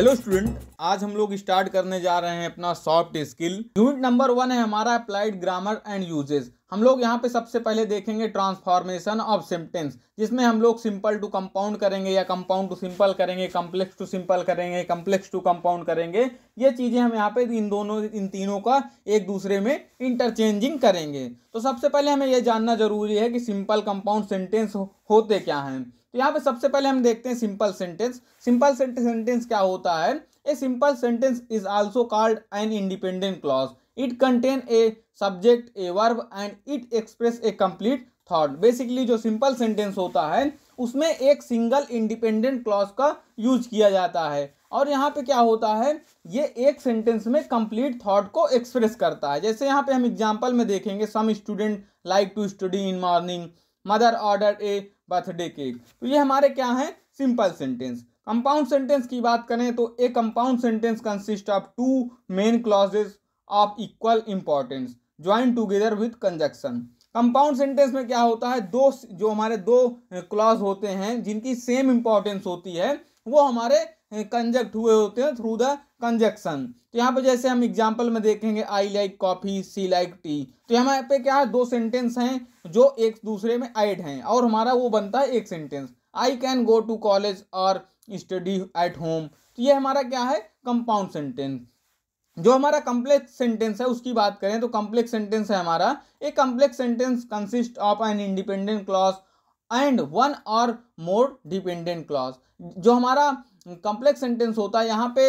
hello student आज हम लोग स्टार्ट करने जा रहे हैं अपना soft skill unit number one है हमारा अप्लाइड ग्रामर एंड यूजेस हम लोग यहाँ पे सबसे पहले देखेंगे ट्रांसफॉर्मेशन ऑफ सेंटेंस जिसमें हम लोग सिंपल टू कंपाउंड करेंगे या कंपाउंड टू सिंपल करेंगे कम्प्लेक्स टू सिंपल करेंगे कम्प्लेक्स टू कंपाउंड करेंगे ये चीज़ें हम यहाँ पे इन दोनों इन तीनों का एक दूसरे में इंटरचेंजिंग करेंगे तो सबसे पहले हमें यह जानना जरूरी है कि सिंपल कंपाउंड सेंटेंस होते क्या हैं तो यहाँ पे सबसे पहले हम देखते हैं सिंपल सेंटेंस सिंपल सेंटेंस क्या होता है a simple sentence is also called an independent clause it contain a subject a verb and it express a complete thought basically जो सिंपल सेंटेंस होता है उसमें एक सिंगल इंडिपेंडेंट क्लॉज का use किया जाता है और यहाँ पे क्या होता है ये एक सेंटेंस में कंप्लीट थॉट को एक्सप्रेस करता है जैसे यहाँ पे हम एग्जाम्पल में देखेंगे some student like to study in morning mother order a birthday cake तो ये हमारे क्या हैं सिंपल सेंटेंस कंपाउंड सेंटेंस की बात करें तो a compound sentence consist of two main clauses of equal importance join together with conjunction compound sentence में क्या होता है दो जो हमारे दो क्लॉज होते हैं जिनकी सेम इंपॉर्टेंस होती है वो हमारे कंजक्ट हुए होते हैं थ्रू द कंजक्शन तो यहाँ पे जैसे हम एग्जाम्पल में देखेंगे I like coffee she like tea तो यहाँ पे क्या है दो सेंटेंस हैं जो एक दूसरे में ऐड हैं और हमारा वो बनता है एक sentence I can go to college और स्टडी एट होम तो ये हमारा क्या है कंपाउंड सेंटेंस जो हमारा कम्प्लेक्स सेंटेंस है उसकी बात करें तो कम्प्लेक्स सेंटेंस है हमारा एक complex sentence consist of an independent clause and one और मोर डिपेंडेंट क्लॉज जो हमारा कॉम्प्लेक्स सेंटेंस होता है यहाँ पे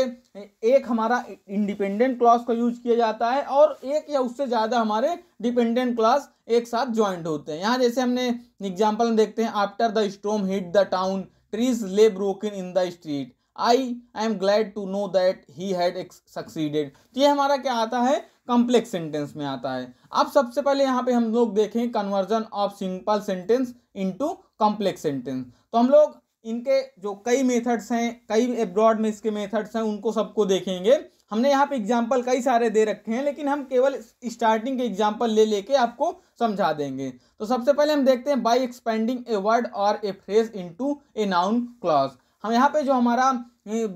एक हमारा इंडिपेंडेंट क्लास का यूज किया जाता है और एक या उससे ज़्यादा हमारे डिपेंडेंट क्लास एक साथ ज्वाइंट होते हैं यहाँ जैसे हमने एग्जाम्पल देखते हैं after the storm hit the town trees lay broken in the street I I am glad to know that he had succeeded तो ये हमारा क्या आता है कॉम्प्लेक्स सेंटेंस में आता है अब सबसे पहले यहाँ पे हम लोग देखें conversion of simple sentence to complex sentence तो हम लोग इनके जो कई मेथड्स हैं कई एब्रॉड में इसके मेथड्स हैं उनको सबको देखेंगे हमने यहाँ पे एग्जाम्पल कई सारे दे रखे हैं लेकिन हम केवल स्टार्टिंग के एग्जाम्पल ले लेके आपको समझा देंगे तो सबसे पहले हम देखते हैं बाई एक्सपेंडिंग ए वर्ड और a phrase into a noun clause हम यहाँ पे जो हमारा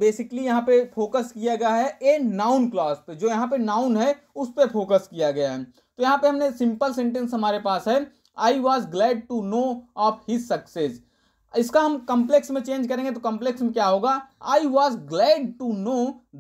बेसिकली यहाँ पे फोकस किया गया है ए नाउन क्लॉज पे जो यहाँ पे नाउन है उस पर फोकस किया गया है तो यहाँ पे हमने सिंपल सेंटेंस हमारे पास है I was glad to know of his success इसका हम कम्प्लेक्स में चेंज करेंगे तो कॉम्प्लेक्स में क्या होगा I was glad to know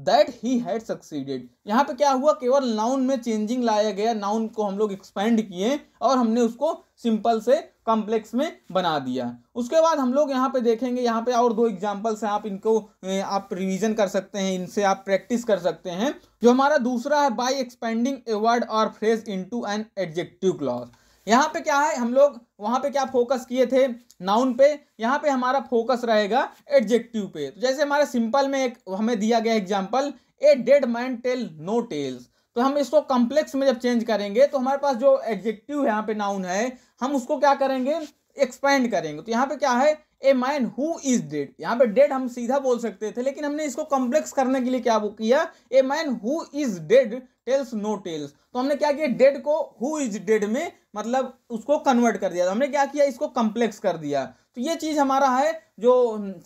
that he had succeeded यहाँ पे क्या हुआ केवल नाउन में चेंजिंग लाया गया नाउन को हम लोग एक्सपेंड किए और हमने उसको सिंपल से कॉम्प्लेक्स में बना दिया उसके बाद हम लोग यहाँ पे देखेंगे यहाँ पे और दो एग्जाम्पल्स हैं आप इनको आप रिवीजन कर सकते हैं इनसे आप प्रैक्टिस कर सकते हैं जो हमारा दूसरा है by expanding a word or phrase to an adjective clause यहाँ पे क्या है हम लोग वहाँ पे क्या फोकस किए थे नाउन पे यहाँ पे हमारा फोकस रहेगा एडजेक्टिव पे तो जैसे हमारे सिंपल में एक हमें दिया गया example a dead man tell no tales तो हम इसको कॉम्प्लेक्स में जब चेंज करेंगे तो हमारे पास जो एडजेक्टिव है यहाँ पे नाउन है हम उसको क्या करेंगे एक्सपेंड करेंगे तो यहाँ पे क्या है a man who is dead यहाँ पे डेड हम सीधा बोल सकते थे लेकिन हमने इसको कॉम्प्लेक्स करने के लिए क्या वो किया a man who is dead tells no tales तो हमने क्या किया डेड को हु इज डेड में मतलब उसको कन्वर्ट कर दिया तो हमने क्या किया इसको कम्प्लेक्स कर दिया तो ये चीज़ हमारा है जो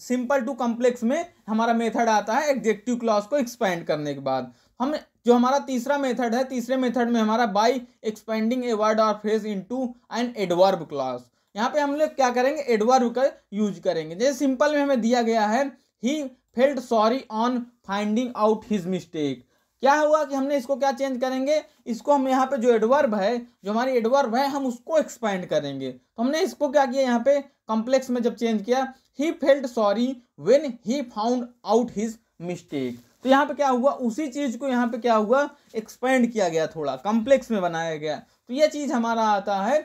सिंपल टू कम्प्लेक्स में हमारा मेथड आता है एग्जेक्टिव क्लॉज को एक्सपेंड करने के बाद हम जो हमारा तीसरा मेथड है तीसरे मेथड में हमारा by expanding a word or phrase to and adverb clause यहाँ पे हम लोग क्या करेंगे एडवर्ब का यूज करेंगे जैसे सिंपल में हमें दिया गया है he felt sorry on finding out his mistake क्या हुआ कि हमने इसको क्या चेंज करेंगे इसको हम यहाँ पे जो एडवर्ब है जो हमारी एडवर्ब है हम उसको एक्सपैंड करेंगे तो हमने इसको क्या किया यहाँ पे कॉम्प्लेक्स में जब चेंज किया he felt sorry when he found out his mistake तो यहाँ पे क्या हुआ उसी चीज को यहाँ पे क्या हुआ एक्सपेंड किया गया थोड़ा कॉम्प्लेक्स में बनाया गया तो यह चीज हमारा आता है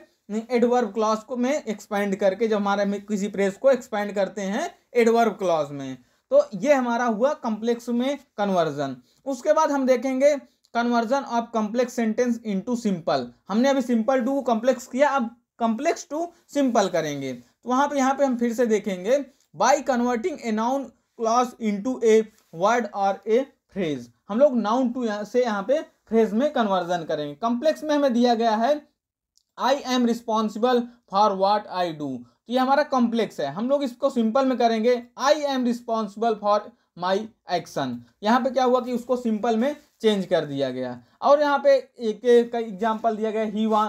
एडवर्ब क्लॉज को में एक्सपेंड करके जब हमारे किसी प्रेस को एक्सपेंड करते हैं एडवर्ब क्लॉज में तो ये हमारा हुआ कॉम्प्लेक्स में कन्वर्जन उसके बाद हम देखेंगे conversion of complex sentence into simple हमने अभी सिंपल टू को कॉम्प्लेक्स किया अब कॉम्प्लेक्स टू सिंपल करेंगे तो वहां पे यहाँ पे हम फिर से देखेंगे by converting a noun clause into a word और ए फ्रेज हम लोग नाउन टू से यहाँ पे फ्रेज में कन्वर्जन करेंगे कॉम्प्लेक्स में हमें दिया गया है I am responsible for what I do तो ये हमारा कॉम्प्लेक्स है हम लोग इसको सिंपल में करेंगे I am responsible for my action यहाँ पे क्या हुआ कि उसको सिंपल में चेंज कर दिया गया और यहाँ पे एक एग्जाम्पल दिया गया ही वा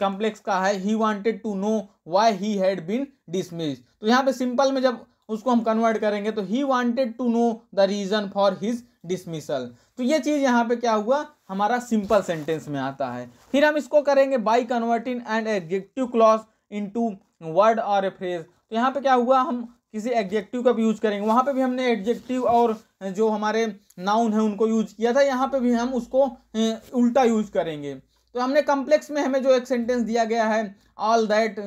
कम्प्लेक्स का है he wanted to know why he had been dismiss तो यहाँ पे सिंपल में जब उसको हम कन्वर्ट करेंगे तो he wanted to know the reason for his dismissal तो ये चीज़ यहाँ पे क्या हुआ हमारा सिंपल सेंटेंस में आता है फिर हम इसको करेंगे by converting and adjective clause into word और ए फ्रेज तो यहाँ पे क्या हुआ हम किसी एडजेक्टिव का भी यूज करेंगे वहाँ पे भी हमने एडजेक्टिव और जो हमारे नाउन है उनको यूज किया था यहाँ पे भी हम उसको उल्टा यूज करेंगे तो हमने कम्प्लेक्स में हमें जो एक सेंटेंस दिया गया है all that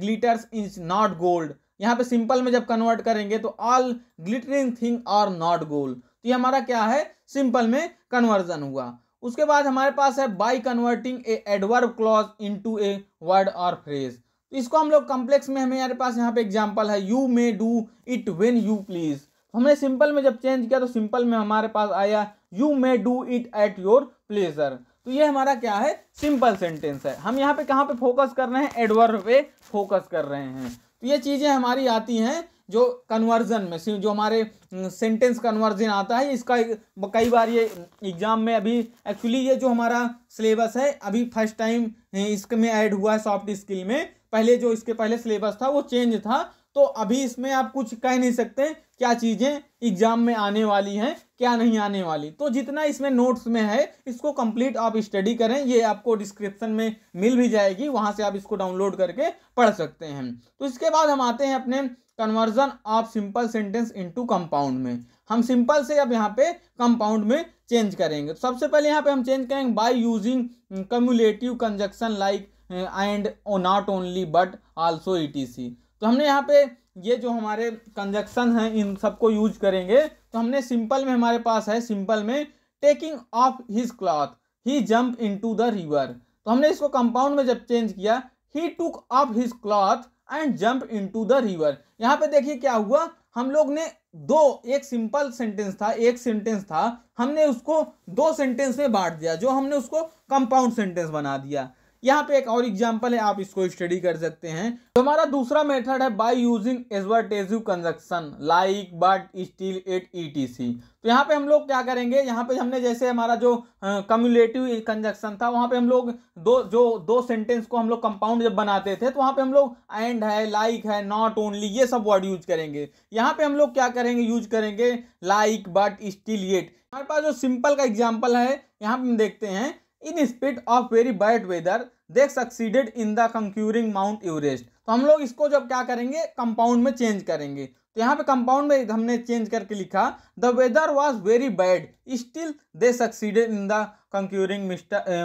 glitters is not gold यहाँ पे सिंपल में जब कन्वर्ट करेंगे तो all glittering thing are not gold तो ये हमारा क्या है सिंपल में कन्वर्जन हुआ उसके बाद हमारे पास है by converting a adverb clause to a word or phrase तो इसको हम लोग कॉम्प्लेक्स में हमें हमारे पास यहाँ पे एग्जाम्पल है you may do it when you please हमने सिंपल में जब चेंज किया तो सिंपल में हमारे पास आया you may do it at your pleasure तो ये हमारा क्या है सिंपल सेंटेंस है हम यहाँ पे कहाँ पे फोकस कर रहे हैं एडवर्ब पे फोकस कर रहे हैं तो ये चीज़ें हमारी आती हैं जो कन्वर्जन में जो हमारे सेंटेंस हम्म, कन्वर्जन आता है इसका कई बार ये एग्ज़ाम में अभी एक्चुअली ये जो हमारा सिलेबस है अभी फर्स्ट टाइम हम्म, इसमें ऐड हुआ है सॉफ्ट स्किल में पहले जो इसके पहले सिलेबस था वो चेंज था तो अभी इसमें आप कुछ कह नहीं सकते क्या चीज़ें एग्जाम में आने वाली हैं क्या नहीं आने वाली तो जितना इसमें नोट्स में है इसको कंप्लीट आप स्टडी करें ये आपको डिस्क्रिप्शन में मिल भी जाएगी वहाँ से आप इसको डाउनलोड करके पढ़ सकते हैं तो इसके बाद हम आते हैं अपने conversion of simple sentence into compound में हम सिंपल से अब यहाँ पे कंपाउंड में चेंज करेंगे तो सबसे पहले यहाँ पे हम चेंज करेंगे by using cumulative conjunction like and not only but also E तो हमने यहाँ पे ये जो हमारे कंजक्शन हैं इन सबको यूज करेंगे तो हमने सिंपल में हमारे पास है सिंपल में taking off his cloth he jump into the river तो हमने इसको कंपाउंड में जब चेंज किया he took off his cloth and jump into the river यहाँ पे देखिए क्या हुआ हम लोग ने दो एक सिंपल सेंटेंस था एक सेंटेंस था हमने उसको दो सेंटेंस में बांट दिया जो हमने उसको कंपाउंड सेंटेंस बना दिया यहाँ पे एक और एग्जाम्पल है आप इसको स्टडी कर सकते हैं तो हमारा दूसरा मेथड है बाय यूजिंग एजवर्टेजिव conjunction like but still yet E T C तो यहाँ पे हम लोग क्या करेंगे यहाँ पे हमने जैसे हमारा जो कम्युलेटिव कंजक्शन था वहाँ पे हम लोग दो जो दो सेंटेंस को हम लोग कंपाउंड जब बनाते थे तो वहाँ पे हम लोग एंड है लाइक like है नॉट ओनली ये सब वर्ड यूज करेंगे यहाँ पे हम लोग क्या करेंगे यूज करेंगे लाइक बट स्टील एट हमारे पास जो सिंपल का एग्जाम्पल है यहाँ पे हम देखते हैं in spite of very bad weather they succeeded in the conquering Mount Everest तो हम लोग इसको जब क्या करेंगे कंपाउंड में चेंज करेंगे तो यहाँ पे कंपाउंड में हमने चेंज करके लिखा the weather was very bad still they succeeded in the conquering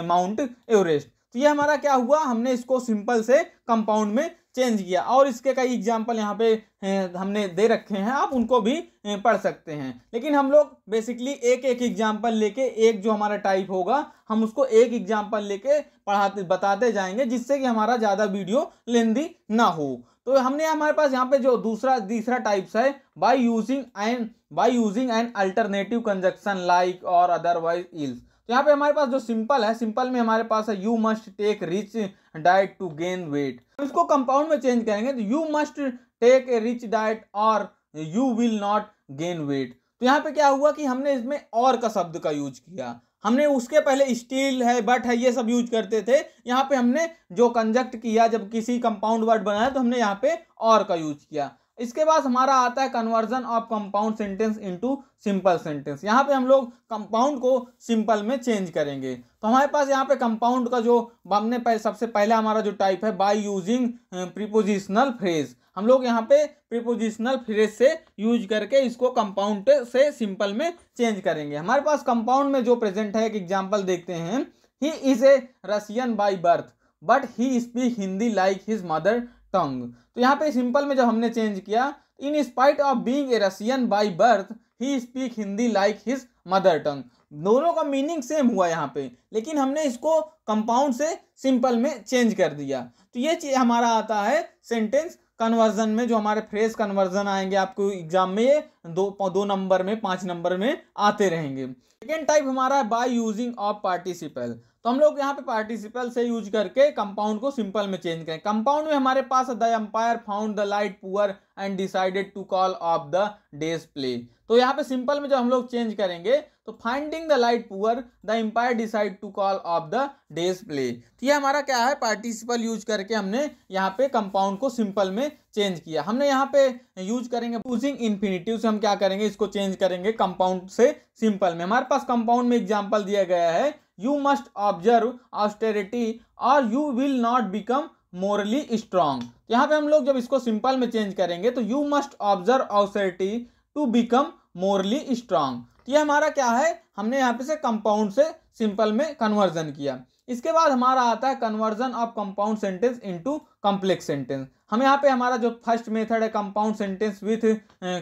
Mount Everest तो ये हमारा क्या हुआ हमने इसको सिंपल से कंपाउंड में चेंज किया और इसके कई एग्जाम्पल यहाँ पे हमने दे रखे हैं आप उनको भी पढ़ सकते हैं लेकिन हम लोग बेसिकली एक एक एग्जाम्पल लेके एक जो हमारा टाइप होगा हम उसको एक एग्जाम्पल लेके पढ़ाते बताते जाएंगे जिससे कि हमारा ज़्यादा वीडियो लेंदी ना हो तो हमने हमारे पास यहाँ पे जो दूसरा तीसरा टाइप्स है by using and by using and alternative conjunction like or otherwise else तो यहाँ पे हमारे पास जो सिंपल है सिंपल में हमारे पास है you must take rich diet to gain weight इसको कंपाउंड में चेंज करेंगे तो you must take a rich diet or you will not gain weight तो यहाँ पे क्या हुआ कि हमने इसमें और का शब्द का यूज किया हमने उसके पहले स्टील है बट है ये सब यूज करते थे यहाँ पे हमने जो कंजक्ट किया जब किसी कंपाउंड वर्ड बनाया तो हमने यहाँ पे और का यूज किया इसके बाद हमारा आता है conversion of compound sentence into simple sentence यहाँ पे हम लोग कंपाउंड को सिंपल में चेंज करेंगे तो हमारे पास यहाँ पे कंपाउंड का जो हमने पहले सबसे पहला हमारा जो टाइप है बाय यूजिंग प्रीपोजिशनल फ्रेज हम लोग यहाँ पे प्रीपोजिशनल फ्रेज से यूज करके इसको कंपाउंड से सिंपल में चेंज करेंगे हमारे पास कंपाउंड में जो प्रेजेंट है एक एग्जाम्पल देखते हैं he is a Russian by birth but he speak Hindi like his mother tongue तो यहाँ पे सिंपल में जब हमने चेंज किया in spite of being a Russian by birth he speak Hindi like his mother tongue दोनों का मीनिंग सेम हुआ यहाँ पे लेकिन हमने इसको कंपाउंड से सिंपल में चेंज कर दिया तो ये चीज़ हमारा आता है सेंटेंस कन्वर्जन में जो हमारे फ्रेस कन्वर्जन आएंगे आपको एग्जाम में ये दो दो नंबर में पांच नंबर में आते रहेंगे सेकेंड टाइप हमारा बाई यूजिंग ऑफ पार्टिसिपल तो हम लोग यहाँ पे पार्टिसिपल से यूज करके कंपाउंड को सिंपल में चेंज करें कंपाउंड में हमारे पास the empire found the light poor and decided to call off the day's play तो यहाँ पे सिंपल में जब हम लोग चेंज करेंगे तो finding the light poor the empire decide to call off the day's play तो ये हमारा क्या है पार्टिसिपल यूज करके हमने यहाँ पे कंपाउंड को सिंपल में चेंज किया हमने यहाँ पे यूज करेंगे यूजिंग इन्फिनिटिव से हम क्या करेंगे इसको चेंज करेंगे कंपाउंड से सिंपल में हमारे पास कंपाउंड में एग्जाम्पल दिया गया है you must observe austerity or you will not become morally strong यहाँ पे हम लोग जब इसको सिंपल में चेंज करेंगे तो you must observe austerity to become morally strong ये हमारा क्या है हमने यहाँ पे से कंपाउंड से सिंपल में कन्वर्जन किया इसके बाद हमारा आता है conversion of compound sentence into complex sentence हम यहाँ पे हमारा जो फर्स्ट मेथड है compound sentence with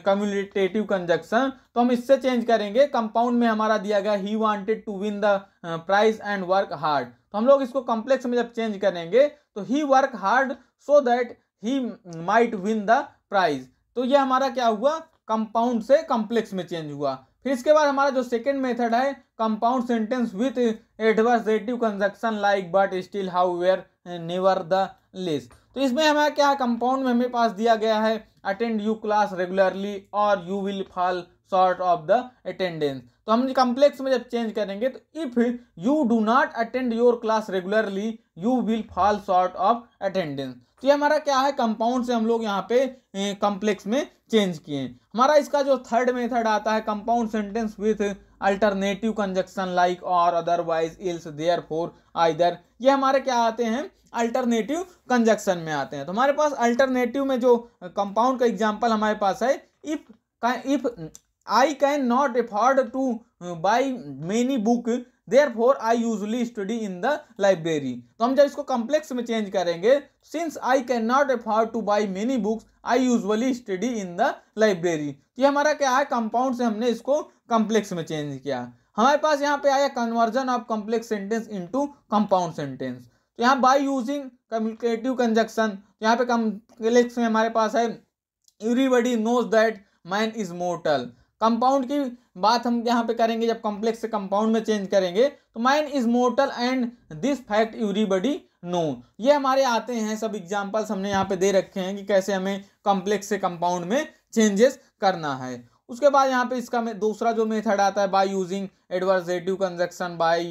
cumulative conjunction तो हम इससे चेंज करेंगे कंपाउंड में हमारा दिया गया he wanted to win the prize and work hard तो हम लोग इसको कॉम्प्लेक्स में जब चेंज करेंगे तो he work hard so that he might win the prize तो ये हमारा क्या हुआ कंपाउंड से कॉम्प्लेक्स में चेंज हुआ फिर इसके बाद हमारा जो सेकेंड मेथड है compound sentence with adversative conjunction like but still however nevertheless तो इसमें हमारा क्या है कंपाउंड में हमें पास दिया गया है attend you class regularly or you will fall short of the attendance तो हम कॉम्प्लेक्स में जब चेंज करेंगे तो if you do not attend your class regularly you will fall short of attendance तो ये हमारा क्या है कंपाउंड से हम लोग यहाँ पे कॉम्प्लेक्स में चेंज किए हमारा इसका जो थर्ड मेथड आता है compound sentence with alternative conjunction like or otherwise else therefore either ये हमारे क्या आते हैं अल्टरनेटिव कंजक्शन में आते हैं तो हमारे पास अल्टरनेटिव में जो कंपाउंड का एग्जाम्पल हमारे पास है if if I can not afford to buy many book therefore I usually study in the library तो हम जब इसको कॉम्प्लेक्स में चेंज करेंगे since I can not afford to buy many books I usually study in the library तो ये हमारा क्या है कंपाउंड से हमने इसको कॉम्प्लेक्स में चेंज किया हमारे पास यहाँ पे आया conversion of complex sentence into compound sentence तो यहाँ बाई यूजिंग कम्युनिकेटिव कंजक्शन यहाँ पे कम्प्लेक्स में हमारे पास है everybody knows that man is mortal compound की बात हम यहाँ पे करेंगे जब कॉम्प्लेक्स से कंपाउंड में चेंज करेंगे तो man is mortal and this fact everybody know ये हमारे आते हैं सब एग्जाम्पल्स हमने यहाँ पे दे रखे हैं कि कैसे हमें कॉम्प्लेक्स से कंपाउंड में चेंजेस करना है उसके बाद यहाँ पे इसका दूसरा जो मेथड आता है by using adversative conjunction by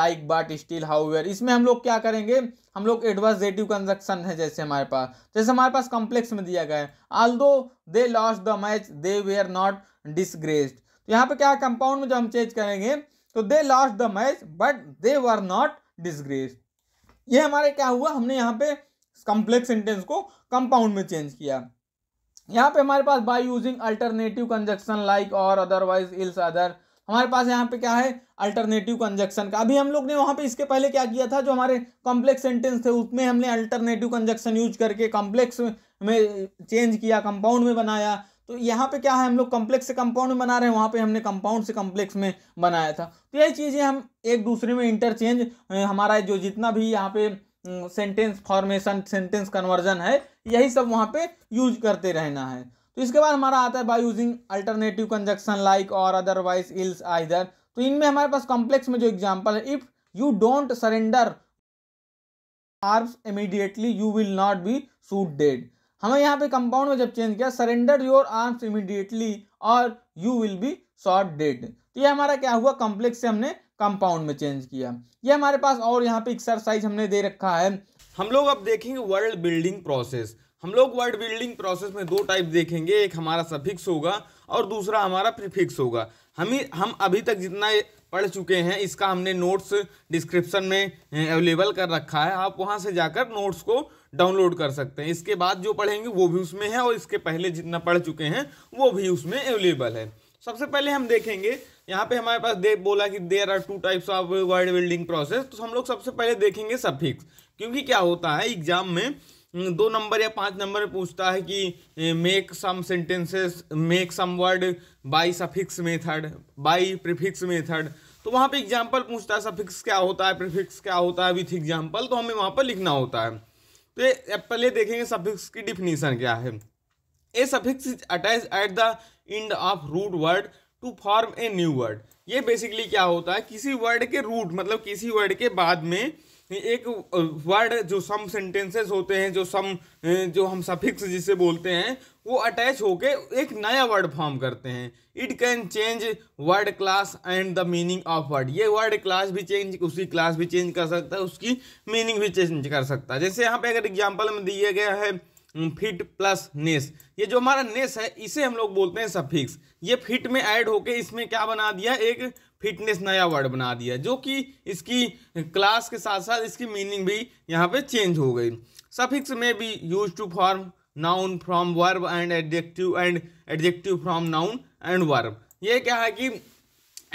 like but still however इसमें हम लोग क्या करेंगे हम लोग एडवर्जेटिव कंजक्शन है जैसे हमारे पास जैसे हमारे पास कॉम्प्लेक्स में दिया गया है although they loss the match they were not disgraced तो यहाँ पे क्या कंपाउंड में जब हम चेंज करेंगे तो they lost the match but they were not disgraced ये हमारे क्या हुआ हमने यहाँ पे कॉम्प्लेक्स सेंटेंस को कंपाउंड में चेंज किया यहाँ पे हमारे पास by using alternative conjunction like or otherwise else other हमारे पास यहाँ पे क्या है अल्टरनेटिव कंजक्शन का अभी हम लोग ने वहाँ पे इसके पहले क्या किया था जो हमारे कॉम्प्लेक्स सेंटेंस थे उसमें हमने अल्टरनेटिव कंजक्शन यूज करके कॉम्प्लेक्स में चेंज किया कंपाउंड में बनाया तो यहाँ पे क्या है हम लोग कम्प्लेक्स से कंपाउंड में बना रहे हैं वहाँ पे हमने कंपाउंड से कम्प्लेक्स में बनाया था तो यही चीज़ें हम एक दूसरे में इंटरचेंज हमारा जो जितना भी यहाँ पे सेंटेंस फॉर्मेशन सेंटेंस कन्वर्जन है यही सब वहाँ पे यूज करते रहना है तो इसके बाद हमारा आता है by using alternative conjunction like or otherwise else either तो इनमें हमारे पास कॉम्प्लेक्स में जो एग्जाम्पल है if you don't surrender arms immediately you will not be shoot dead हमें यहाँ पे कंपाउंड में जब चेंज किया surrender your arms immediately or you will be shot dead तो ये हमारा क्या हुआ कॉम्प्लेक्स से हमने कंपाउंड में चेंज किया ये हमारे पास और यहाँ पे एक्सरसाइज हमने दे रखा है हम लोग अब देखेंगे वर्ल्ड बिल्डिंग प्रोसेस हम लोग वर्ड बिल्डिंग प्रोसेस में दो टाइप देखेंगे एक हमारा सफिक्स होगा और दूसरा हमारा प्रीफिक्स होगा हम ही हम अभी तक जितना पढ़ चुके हैं इसका हमने नोट्स डिस्क्रिप्शन में अवेलेबल कर रखा है आप वहाँ से जाकर नोट्स को डाउनलोड कर सकते हैं इसके बाद जो पढ़ेंगे वो भी उसमें है और इसके पहले जितना पढ़ चुके हैं वो भी उसमें अवेलेबल है सबसे पहले हम देखेंगे यहाँ पे हमारे पास दे बोला कि there are two types of word building process तो हम लोग सबसे पहले देखेंगे सफिक्स क्योंकि क्या होता है एग्जाम में हम्म, दो नंबर या पाँच नंबर पूछता है कि make some sentences make some word by suffix method by prefix method तो वहाँ पे एग्जाम्पल पूछता है सफिक्स क्या होता है प्रिफिक्स क्या होता है विथ एग्जाम्पल तो हमें वहाँ पर लिखना होता है तो ये पहले देखेंगे सफिक्स की डिफिनीसन क्या है a suffix is attach at the end of root word to form a new word ये बेसिकली क्या होता है किसी वर्ड के रूट मतलब किसी वर्ड के बाद में एक वर्ड जो सम सेंटेंसेस होते हैं जो सम जो हम सफिक्स जिसे बोलते हैं वो अटैच होके एक नया वर्ड फॉर्म करते हैं it can change word class and the meaning of word ये वर्ड क्लास भी चेंज उसकी क्लास भी चेंज कर सकता है उसकी मीनिंग भी चेंज कर सकता है जैसे यहाँ पे अगर एग्जाम्पल में दिया गया है फिट प्लस नेस ये जो हमारा नेस है इसे हम लोग बोलते हैं सफिक्स ये फिट में ऐड होके इसमें क्या बना दिया एक फिटनेस नया वर्ड बना दिया जो कि इसकी क्लास के साथ साथ इसकी मीनिंग भी यहाँ पे चेंज हो गई सफिक्स में भी use to form noun from verb and adjective and adjective from noun and verb ये क्या है कि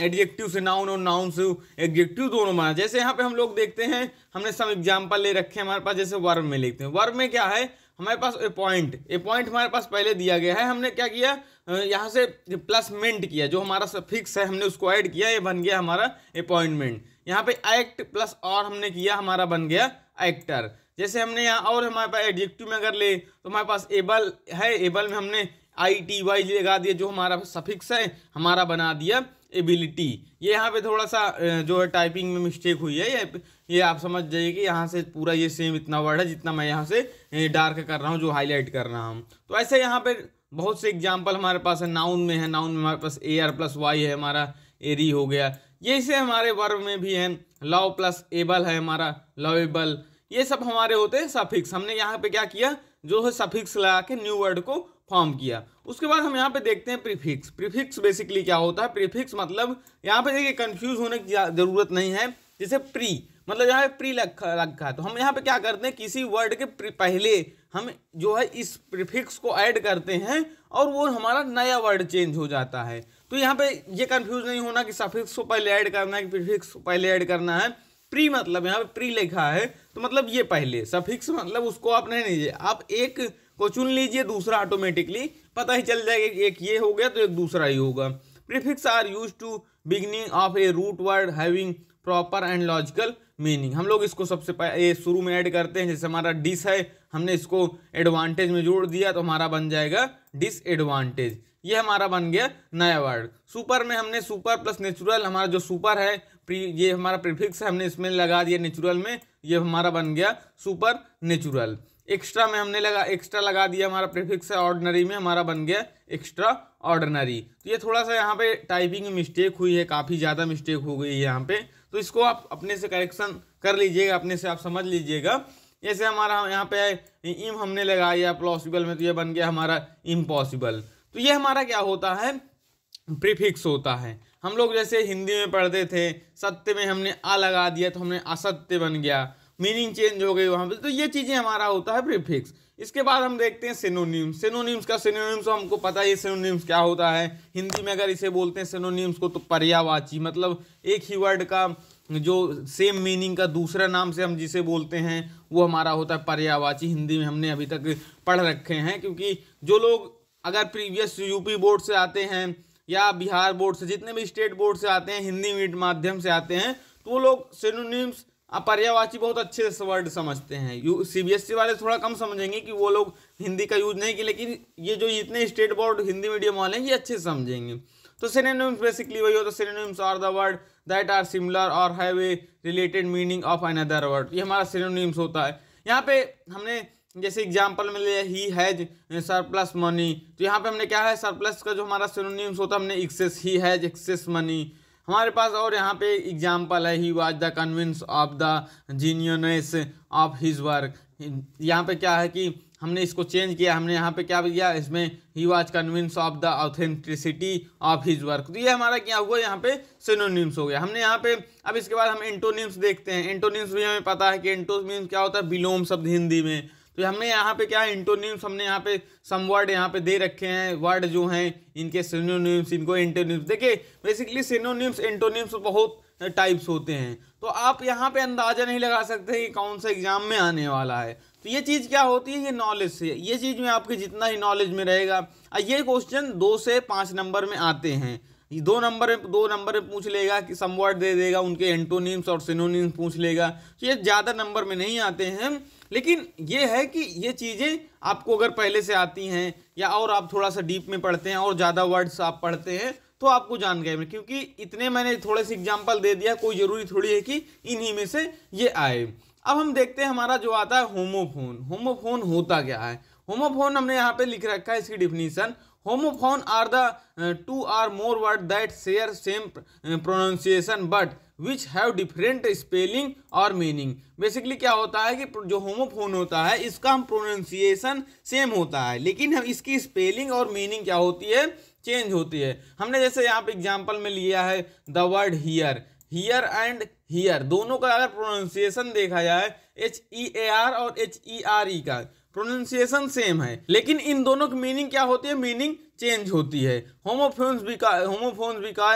एडजेक्टिव से नाउन और नाउन से एडजेक्टिव दोनों बना जैसे यहाँ पे हम लोग देखते हैं हमने सब एग्जाम्पल ले रखे हैं हमारे पास जैसे वर्ब में लिखते हैं वर्ब में क्या है हमारे पास ए पॉइंट ए पॉइंट हमारे पास पहले दिया गया है हमने क्या किया यहाँ से प्लस मेंट किया जो हमारा फिक्स है हमने उसको ऐड किया ये बन गया हमारा अपॉइंटमेंट यहाँ पे एक्ट प्लस और हमने किया हमारा बन गया एक्टर जैसे हमने यहाँ और हमारे पास एडजेक्टिव में अगर ले तो हमारे पास एबल है एबल में हमने आई टी वाई लगा दिया जो हमारा सफिक्स है हमारा बना दिया एबिलिटी ये यहाँ पे थोड़ा सा जो है टाइपिंग में मिस्टेक हुई है ये ये आप समझ जाइए कि यहाँ से पूरा ये सेम इतना वर्ड है जितना मैं यहाँ से डार्क कर रहा हूँ जो हाईलाइट कर रहा हूँ तो ऐसे यहाँ पे बहुत से एग्जाम्पल हमारे पास है नाउन में है नाउन में हमारे पास ए आर प्लस वाई है हमारा एरी हो गया ये इसे हमारे वर्ब में भी है लव प्लस एबल है हमारा लवेबल ये सब हमारे होते हैं सफिक्स हमने यहाँ पे क्या किया जो है सफिक्स लगा के न्यू वर्ड को फॉर्म किया उसके बाद हम यहाँ पे देखते हैं प्रीफिक्स प्रीफिक्स बेसिकली क्या होता है प्रीफिक्स मतलब यहाँ पे देखिए कंफ्यूज होने की ज़रूरत नहीं है जैसे प्री मतलब यहाँ पे प्री रखा रखा है तो हम यहाँ पे क्या करते हैं किसी वर्ड के पहले हम जो है इस प्रीफिक्स को ऐड करते हैं और वो हमारा नया वर्ड चेंज हो जाता है तो यहाँ पे ये कंफ्यूज नहीं होना कि सफिक्स को पहले ऐड करना है कि प्रीफिक्स को पहले ऐड करना है प्री मतलब यहाँ पे प्री लिखा है तो मतलब ये पहले सफिक्स मतलब उसको आप नहीं लीजिए आप एक को चुन लीजिए दूसरा ऑटोमेटिकली पता ही चल जाएगा कि एक ये हो गया तो एक दूसरा ही होगा prefix are use to beginning of a root word having proper and logical meaning हम लोग इसको सबसे पहले शुरू में ऐड करते हैं जैसे हमारा डिस है हमने इसको एडवांटेज में जोड़ दिया तो हमारा बन जाएगा डिसएडवांटेज ये हमारा बन गया नया वर्ड सुपर में हमने सुपर प्लस नेचुरल हमारा जो सुपर है प्री ये हमारा प्रीफिक्स है हमने इसमें लगा दिया नेचुरल में ये हमारा बन गया सुपर नेचुरल एक्स्ट्रा में हमने लगा एक्स्ट्रा लगा दिया हमारा प्रीफिक्स है ऑर्डनरी में हमारा बन गया एक्स्ट्रा ऑर्डनरी तो ये थोड़ा सा यहाँ पे टाइपिंग मिस्टेक हुई है काफ़ी ज़्यादा मिस्टेक हो गई है यहाँ पे तो इसको आप अपने से करेक्शन कर लीजिएगा अपने से आप समझ लीजिएगा जैसे हमारा यहाँ पे इम हमने लगाया प्लॉसिबल में तो ये बन गया हमारा इम्पॉसिबल तो ये हमारा क्या होता है प्रीफिक्स होता है हम लोग जैसे हिंदी में पढ़ते थे सत्य में हमने आ लगा दिया तो हमने असत्य बन गया मीनिंग चेंज हो गई वहाँ पर तो ये चीज़ें हमारा होता है प्रीफिक्स इसके बाद हम देखते हैं सिनोनिम्स सिनोनिम्स का सिनोनिम्स हमको पता है सिनोनिम्स क्या होता है हिंदी में अगर इसे बोलते हैं सिनोनिम्स को तो पर्यावाची मतलब एक ही वर्ड का जो सेम मीनिंग का दूसरा नाम से हम जिसे बोलते हैं वो हमारा होता है पर्यावाची हिंदी में हमने अभी तक पढ़ रखे हैं क्योंकि जो लोग अगर प्रीवियस यूपी बोर्ड से आते हैं या बिहार बोर्ड से जितने भी स्टेट बोर्ड से आते हैं हिंदी मीट माध्यम से आते हैं तो वो लोग सिनोनिम्स आप पर्यावाची बहुत अच्छे से वर्ड समझते हैं यू सी e वाले थोड़ा कम समझेंगे कि वो लोग हिंदी का यूज नहीं किए लेकिन ये जो इतने स्टेट बोर्ड हिंदी मीडियम वाले हैं ये अच्छे समझेंगे तो सिनेनिम्स बेसिकली वही होता है synonyms are the word that are similar or have a related meaning of an word ये हमारा सिनेनिम्स होता है यहाँ पे हमने जैसे एग्जाम्पल में लिया ही हैज सरप्लस मनी तो यहाँ पे हमने क्या है सरप्लस का जो हमारा सिनोनिम्स होता है हमने excess he has excess money हमारे पास और यहाँ पे एग्जाम्पल है he was the convince of the genuineness of his work यहाँ पे क्या है कि हमने इसको चेंज किया हमने यहाँ पे क्या किया इसमें he was convince of the authenticity of his work तो ये हमारा क्या हुआ यहाँ पे सिनोनिम्स हो गया हमने यहाँ पे अब इसके बाद हम एंटोनिम्स देखते हैं एंटोनिम्स भी हमें पता है कि एंटोनिम्स क्या होता है बिलोम शब्द हिंदी में तो हमने यहाँ पे क्या है इंटोनियम्स हमने यहाँ पे सम वर्ड यहाँ पे दे रखे हैं वर्ड जो हैं इनके सिनोनिम्स इनको एंटोनिम्स देखिए बेसिकली सिनोनिम्स एंटोनिम्स बहुत टाइप्स होते हैं तो आप यहाँ पे अंदाज़ा नहीं लगा सकते कि कौन सा एग्ज़ाम में आने वाला है तो ये चीज़ क्या होती है ये नॉलेज से ये चीज़ में आपके जितना ही नॉलेज में रहेगा ये क्वेश्चन दो से पाँच नंबर में आते हैं दो नंबर में दो नंबर में पूछ लेगा कि समवर्ड दे देगा उनके एंटोनिम्स और सिनोनिम्स पूछ लेगा तो ये ज़्यादा नंबर में नहीं आते हैं लेकिन ये है कि ये चीज़ें आपको अगर पहले से आती हैं या और आप थोड़ा सा डीप में पढ़ते हैं और ज़्यादा वर्ड्स आप पढ़ते हैं तो आपको जान गए क्योंकि इतने मैंने थोड़े से एग्जाम्पल दे दिया कोई ज़रूरी थोड़ी है कि इन्हीं में से ये आए अब हम देखते हैं हमारा जो आता है होमोफोन होमोफोन होता क्या है होमोफोन हमने यहाँ पे लिख रखा है इसकी definition homophone are the two or more word that share same pronunciation but which have different spelling और मीनिंग बेसिकली क्या होता है कि जो होमोफोन होता है इसका हम प्रोनाउंसिएशन सेम होता है लेकिन हम इसकी स्पेलिंग और मीनिंग क्या होती है चेंज होती है हमने जैसे यहाँ पे एग्जाम्पल में लिया है the word here hear and here दोनों का अगर प्रोनाउंसिएशन देखा जाए एच ई ए आर और एच ई आर ई का प्रोनाउंसिएशन सेम है लेकिन इन दोनों की मीनिंग क्या होती है मीनिंग चेंज होती है होमोफोन्स बिका होमोफोन्स बिका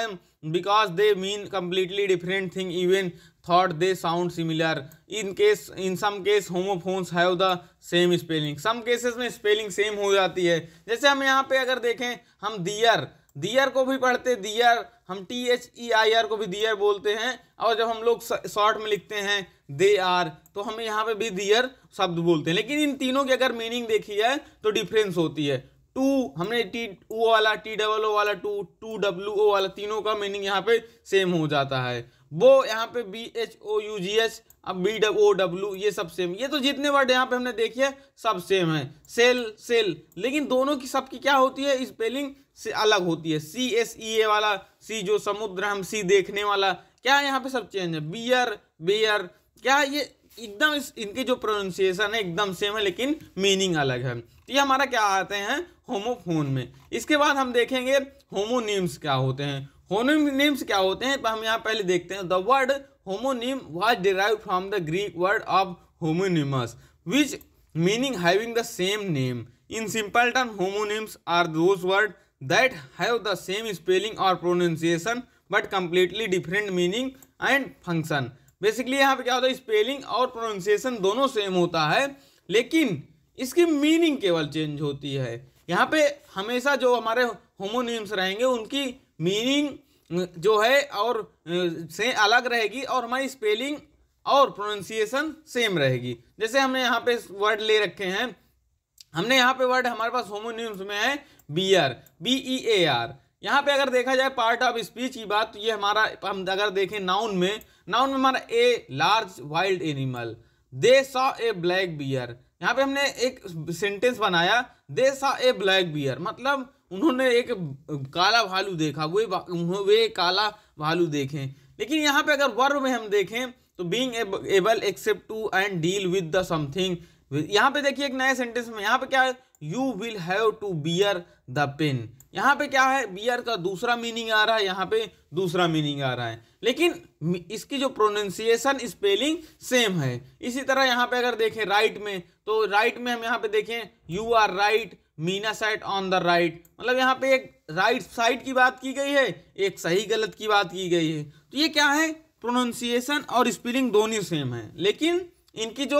because they mean completely different thing even though they sound similar in case in some case homophones have the same spelling some cases में स्पेलिंग सेम हो जाती है जैसे हम यहाँ पे अगर देखें हम दियर दियर को भी पढ़ते दियर हम T H E I R को भी दियर बोलते हैं और जब हम लोग शॉर्ट में लिखते हैं दे आर तो हम यहाँ पे भी दियर शब्द बोलते हैं लेकिन इन तीनों की अगर मीनिंग देखी जाए तो डिफरेंस होती है टू हमने टी ओ वाला टी डबल ओ वाला टू टू डब्ल्यू ओ वाला तीनों का मीनिंग यहाँ पे सेम हो जाता है वो यहाँ पे B H O U G H अब बी ओ डब्ल्यू ये सब सेम ये तो जितने वर्ड यहाँ पे हमने देखे हैं सब सेम है सेल सेल लेकिन दोनों की सबकी क्या होती है स्पेलिंग से अलग होती है सी एस ई ए वाला सी जो समुद्र हम सी देखने वाला क्या यहाँ पे सब चेंज है बियर बेयर क्या ये एकदम इस इनके जो प्रोनाउंसिएशन है एकदम सेम है लेकिन मीनिंग अलग है तो ये हमारा क्या आते हैं होमोफोन में इसके बाद हम देखेंगे होमोनीम्स क्या होते हैं होमोनिम्स क्या होते हैं तो हम यहाँ पहले देखते हैं the word homonym was derive from the Greek word of homonymous which meaning having the same name in simple term homonyms are those word that have the same spelling और pronunciation but completely different meaning and function basically यहाँ पे क्या होता है spelling और pronunciation दोनों same होता है लेकिन इसकी मीनिंग केवल चेंज होती है यहाँ पे हमेशा जो हमारे होमोनिम्स रहेंगे उनकी मीनिंग जो है और से अलग रहेगी और हमारी स्पेलिंग और प्रोनंसिएशन सेम रहेगी जैसे हमने यहाँ पे वर्ड ले रखे हैं हमने यहाँ पे वर्ड हमारे पास होमोनिम्स में है bear B E A R यहाँ पे अगर देखा जाए पार्ट ऑफ स्पीच की बात तो ये हमारा हम अगर देखें नाउन में नाउन में हमारा a large wild animal they saw a black bear यहाँ पे हमने एक सेंटेंस बनाया they saw a black bear मतलब उन्होंने एक काला भालू देखा वे वे काला भालू देखें लेकिन यहाँ पे अगर वर्ब में हम देखें तो being able accept to and deal with the something यहाँ पे देखिए एक नए सेंटेंस में यहाँ पे क्या है you will have to bear the pain यहाँ पे क्या है बियर का दूसरा मीनिंग आ रहा है यहाँ पे दूसरा मीनिंग आ रहा है लेकिन इसकी जो प्रोनाउंसिएशन स्पेलिंग सेम है इसी तरह यहाँ पे अगर देखें राइट में तो राइट में हम यहाँ पे देखें यू आर राइट मीना साइड ऑन द राइट मतलब यहाँ पे एक राइट साइड की बात की गई है एक सही गलत की बात की गई है तो ये क्या है प्रोनाउंसिएशन और स्पेलिंग दोनों सेम है लेकिन इनकी जो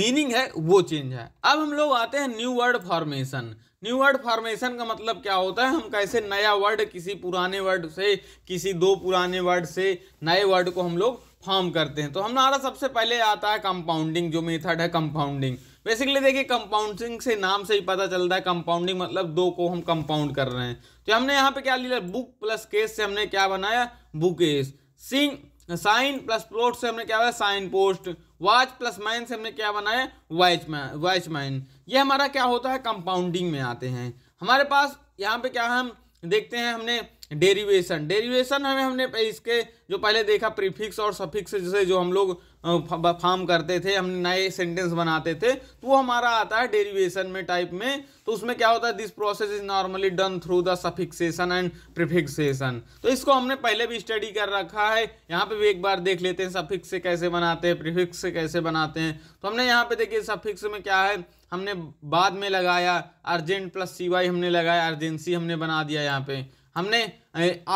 मीनिंग है वो चेंज है अब हम लोग आते हैं new word formation new word formation का मतलब क्या होता है हम कैसे नया वर्ड किसी पुराने वर्ड से किसी दो पुराने वर्ड से नए वर्ड को हम लोग फॉर्म करते हैं तो हमारा सबसे पहले आता है कंपाउंडिंग जो मेथड है कंपाउंडिंग बेसिकली देखिए कंपाउंडिंग से नाम से ही पता चलता है कंपाउंडिंग मतलब दो को हम कंपाउंड कर रहे हैं तो हमने यहाँ पे क्या लिया बुक प्लस केस से हमने क्या बनाया bookcase sing sign plus plot से हमने क्या बनाया sign post watch plus mine से हमने क्या बनाया वॉचमैन वॉचमैन ये हमारा क्या होता है कंपाउंडिंग में आते हैं हमारे पास यहाँ पे क्या हम देखते हैं हमने डेरिवेशन डेरिवेशन हमें हमने इसके जो पहले देखा प्रीफिक्स और सफिक्स जैसे जो हम लोग फार्म करते थे हम नए सेंटेंस बनाते थे तो वो हमारा आता है डेरिवेशन में टाइप में तो उसमें क्या होता है this process is normally done through the suffixation and prefixation तो इसको हमने पहले भी स्टडी कर रखा है यहाँ पे भी एक बार देख लेते हैं सफिक्स से कैसे बनाते हैं प्रिफिक्स से कैसे बनाते हैं तो हमने यहाँ पे देखिए सफिक्स में क्या है हमने बाद में लगाया अर्जेंट प्लस सी हमने लगाया अर्जेंसी हमने बना दिया यहाँ पे हमने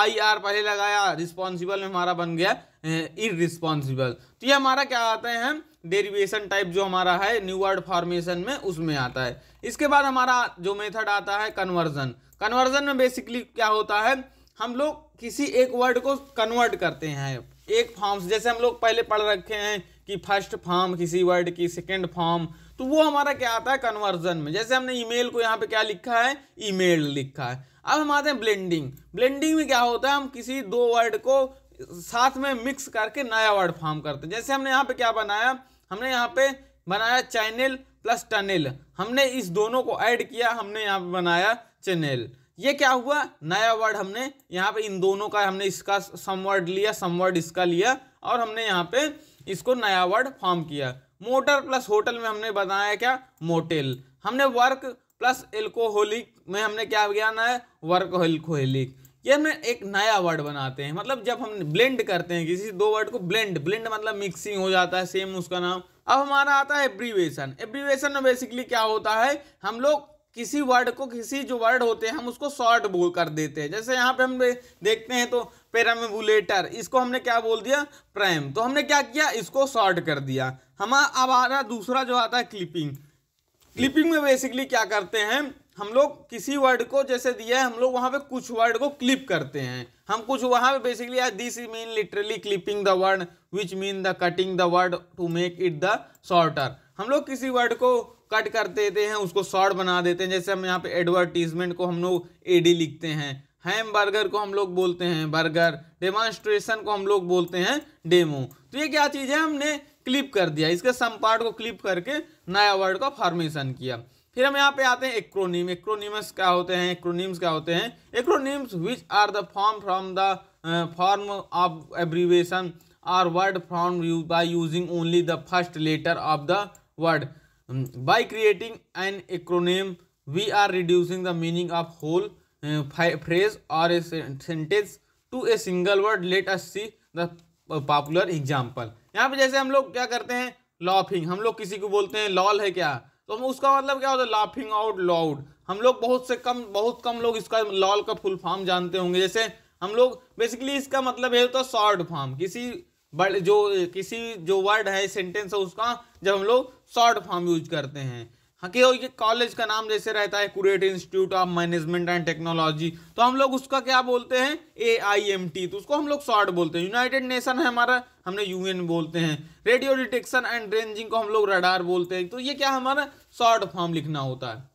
आई आर पहले लगाया रिस्पॉन्सिबल में हमारा बन गया इरिस्पॉन्सिबल तो ये हमारा क्या आता है डेरिवेशन टाइप जो हमारा है न्यू वर्ड फॉर्मेशन में उसमें आता है इसके बाद हमारा जो मेथड आता है कन्वर्जन कन्वर्जन में बेसिकली क्या होता है हम लोग किसी एक वर्ड को कन्वर्ट करते हैं एक फॉर्म जैसे हम लोग पहले पढ़ रखे हैं कि फर्स्ट फॉर्म किसी वर्ड की सेकेंड फॉर्म तो वो हमारा क्या आता है कन्वर्जन में जैसे हमने ईमेल को यहाँ पे क्या लिखा है ईमेल लिखा है अब हम आते हैं ब्लेंडिंग ब्लेंडिंग में क्या होता है हम किसी दो वर्ड को साथ में मिक्स करके नया वर्ड फॉर्म करते हैं जैसे हमने यहाँ पे क्या बनाया हमने यहाँ पे बनाया चैनल प्लस टनल हमने इस दोनों को ऐड किया हमने यहाँ पे बनाया चैनल ये क्या हुआ नया वर्ड हमने यहाँ पे इन दोनों का हमने इसका समवर्ड लिया समवर्ड इसका लिया और हमने यहाँ पे इसको नया वर्ड फॉर्म किया मोटर प्लस होटल में हमने बनाया क्या मोटेल हमने वर्क प्लस एल्कोहलिक में हमने क्या बनाया एल्कोहलिक ये हम एक नया वर्ड बनाते हैं मतलब जब हम ब्लेंड करते हैं किसी दो वर्ड को ब्लेंड ब्लेंड मतलब मिक्सिंग हो जाता है सेम उसका नाम अब हमारा आता है एब्रीवेशन एब्रीवेशन में बेसिकली क्या होता है हम लोग किसी वर्ड को किसी जो वर्ड होते हैं हम उसको शॉर्ट बोल कर देते हैं जैसे यहाँ पे हम देखते हैं तो पैरामेबुलेटर इसको हमने क्या बोल दिया प्राइम तो हमने क्या किया इसको शॉर्ट कर दिया हमारा अब आ रहा दूसरा जो आता है क्लिपिंग क्लिपिंग में बेसिकली क्या करते हैं हम लोग किसी वर्ड को जैसे दिया है हम लोग वहाँ पे कुछ वर्ड को क्लिप करते हैं हम कुछ वहाँ पे बेसिकली आज this mean literally clipping the word which mean the cutting the word to make it the shorter हम लोग किसी वर्ड को कट कर देते हैं उसको शॉर्ट बना देते हैं जैसे हम यहाँ पे एडवर्टीजमेंट को हम लोग एडी लिखते हैं हैम बर्गर को हम लोग बोलते हैं बर्गर डेमॉन्स्ट्रेशन को हम लोग बोलते हैं डेमो तो ये क्या चीज़ है हमने क्लिप कर दिया इसके सम पार्ट को क्लिप करके नया वर्ड का फॉर्मेशन किया फिर हम यहाँ पे आते हैं एक्रोनिम एक्रोनिम्स क्या होते हैं एक्रोनिम्स क्या होते हैं acronyms which are the form from the form of abbreviation are word you by using only the first letter of the word by creating an acronym we are reducing the meaning of whole phrase और sentence to a single word let us see the popular example यहाँ पे जैसे हम लोग क्या करते हैं laughing हम लोग किसी को बोलते हैं लॉल है क्या तो उसका मतलब क्या होता है लाफिंग आउट लाउड हम लोग बहुत से कम बहुत कम लोग इसका लॉल का फुल फॉर्म जानते होंगे जैसे हम लोग बेसिकली इसका मतलब होता है शॉर्ट फॉर्म किसी बड़ जो किसी जो वर्ड है सेंटेंस है उसका जब हम लोग शॉर्ट फॉर्म यूज करते हैं हके हाँ, ये कॉलेज का नाम जैसे रहता है कुरेट institute of management and technology तो हम लोग उसका क्या बोलते हैं ए आई एम टी तो उसको हम लोग शॉर्ट बोलते हैं यूनाइटेड नेशन है हमारा हमने यूएन बोलते हैं रेडियो डिटेक्शन एंड रेंजिंग को हम लोग रडार बोलते हैं तो ये क्या हमारा शॉर्ट फॉर्म लिखना होता है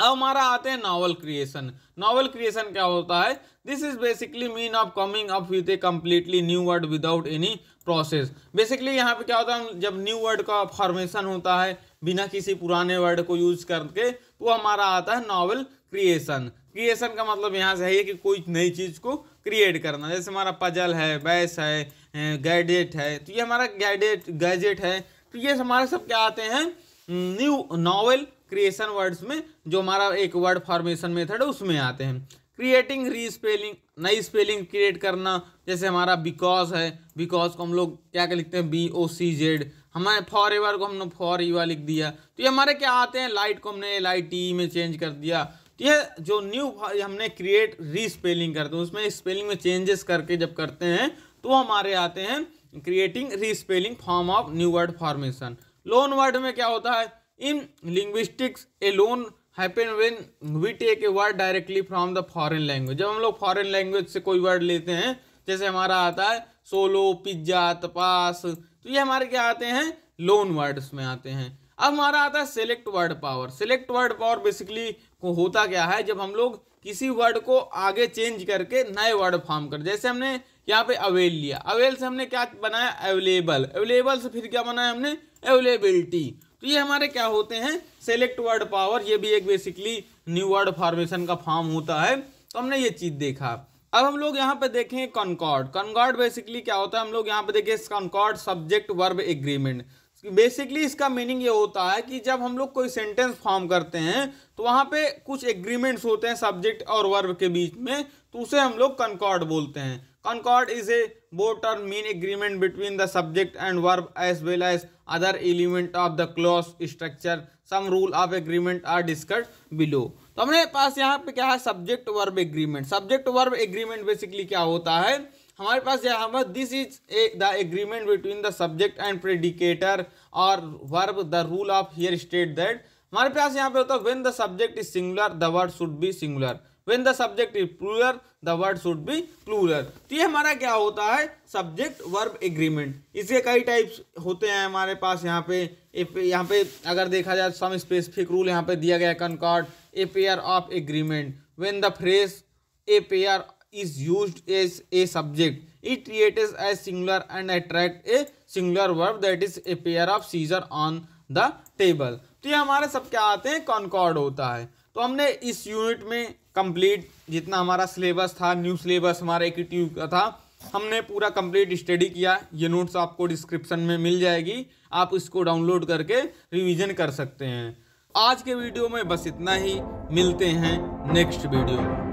अब हमारा आते हैं नॉवल क्रिएशन नॉवल क्रिएशन क्या होता है this is basically mean of coming up with a completely new word without any process basically यहाँ पे क्या होता है जब न्यू वर्ड का फॉर्मेशन होता है बिना किसी पुराने वर्ड को यूज करके वो हमारा आता है नॉवल क्रिएशन क्रिएशन का मतलब यहाँ से है कि कोई नई चीज़ को क्रिएट करना जैसे हमारा पजल है बैस है गैडेट है तो ये हमारा गैडेट गैजेट है तो ये हमारे सब क्या आते हैं न्यू नॉवल क्रिएशन वर्ड्स में जो हमारा एक वर्ड फॉर्मेशन मेथड है उसमें आते हैं क्रिएटिंग री स्पेलिंग नई स्पेलिंग क्रिएट करना जैसे हमारा बिकॉज है बिकॉज को हम लोग क्या क्या लिखते हैं बी ओ सी जेड हमारे फॉर एवर को हमने फॉर ईवा लिख दिया तो ये हमारे क्या आते हैं लाइट को हमने एल आई टी में चेंज कर दिया तो ये जो न्यू हमने क्रिएट री स्पेलिंग करते हैं उसमें स्पेलिंग में चेंजेस करके जब करते हैं तो हमारे आते हैं creating respelling form of new word formation loan word में क्या होता है in linguistics a loan happen when we take a word directly from the foreign language जब हम लोग फॉरन लैंग्वेज से कोई वर्ड लेते हैं जैसे हमारा आता है सोलो पिज्जा तपास तो ये हमारे क्या आते हैं लोन वर्ड्स में आते हैं अब हमारा आता है select word power select word power basically को होता क्या है जब हम लोग किसी वर्ड को आगे चेंज करके नए वर्ड फॉर्म कर जैसे हमने यहाँ पे अवेल लिया अवेल से हमने क्या बनाया अवेलेबल अवेलेबल से फिर क्या बनाया हमने अवेलेबिलिटी तो ये हमारे क्या होते हैं सेलेक्ट वर्ड पावर ये भी एक बेसिकली न्यू वर्ड फॉर्मेशन का फॉर्म होता है तो हमने ये चीज़ देखा अब हम लोग यहाँ पे देखें कॉनकॉर्ड कॉनकॉर्ड बेसिकली क्या होता है हम लोग यहाँ पे देखें concord subject verb agreement basically इसका मीनिंग ये होता है कि जब हम लोग कोई सेंटेंस फॉर्म करते हैं तो वहाँ पे कुछ एग्रीमेंट्स होते हैं सब्जेक्ट और वर्ब के बीच में तो उसे हम लोग कॉनकॉर्ड बोलते हैं concord is a both term mean agreement between the subject and verb as well as other element of the clause structure some rule of agreement are discuss below तो हमने पास यहाँ पे क्या है subject verb agreement subject verb agreement basically क्या होता है हमारे पास यहाँ पर this is a the agreement between the subject and predicator और verb the rule of here state that हमारे पास यहाँ पे होता है when the subject is singular the word should be singular when the subject is plural the word should be plural तो ये हमारा क्या होता है सब्जेक्ट वर्ब एग्रीमेंट इसके कई टाइप्स होते हैं हमारे पास यहाँ पे यहाँ पे अगर देखा जाए सम स्पेसिफिक रूल यहाँ पे दिया गया concord a pair of agreement when the phrase a pair is use as a subject it creates a singular and attract a singular verb that is a pair of scissor on the table तो ये हमारे सब क्या आते हैं concord होता है तो हमने इस यूनिट में कंप्लीट जितना हमारा सिलेबस था न्यू सिलेबस हमारा ट्यूब का था हमने पूरा कंप्लीट स्टडी किया ये नोट्स आपको डिस्क्रिप्शन में मिल जाएगी आप इसको डाउनलोड करके रिवीजन कर सकते हैं आज के वीडियो में बस इतना ही मिलते हैं नेक्स्ट वीडियो में